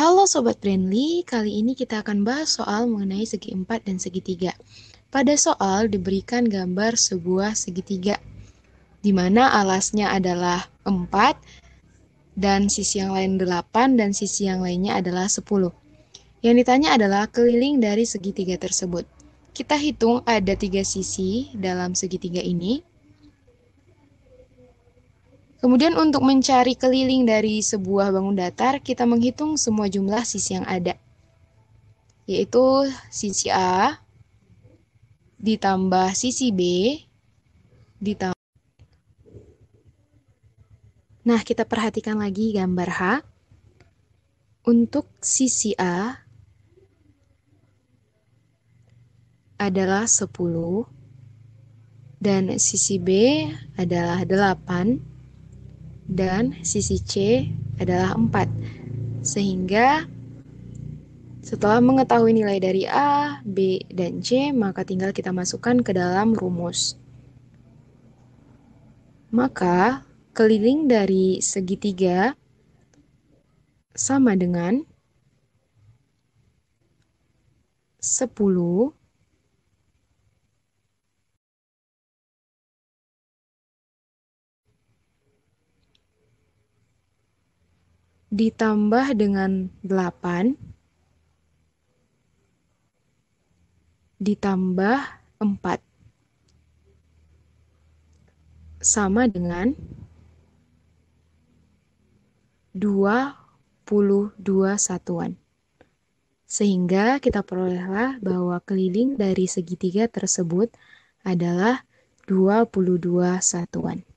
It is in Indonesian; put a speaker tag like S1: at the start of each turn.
S1: Halo Sobat Friendly, kali ini kita akan bahas soal mengenai segi empat dan segitiga. Pada soal diberikan gambar sebuah segitiga, di mana alasnya adalah empat dan sisi yang lain delapan dan sisi yang lainnya adalah sepuluh. Yang ditanya adalah keliling dari segitiga tersebut. Kita hitung ada tiga sisi dalam segitiga ini, Kemudian untuk mencari keliling dari sebuah bangun datar, kita menghitung semua jumlah sisi yang ada. Yaitu sisi A ditambah sisi B ditambah Nah, kita perhatikan lagi gambar H. Untuk sisi A adalah 10 dan sisi B adalah 8 dan sisi C adalah 4. Sehingga setelah mengetahui nilai dari A, B, dan C, maka tinggal kita masukkan ke dalam rumus. Maka keliling dari segitiga sama dengan 10 ditambah dengan 8 ditambah 4 sama dengan 22 satuan. Sehingga kita perolehlah bahwa keliling dari segitiga tersebut adalah 22 satuan.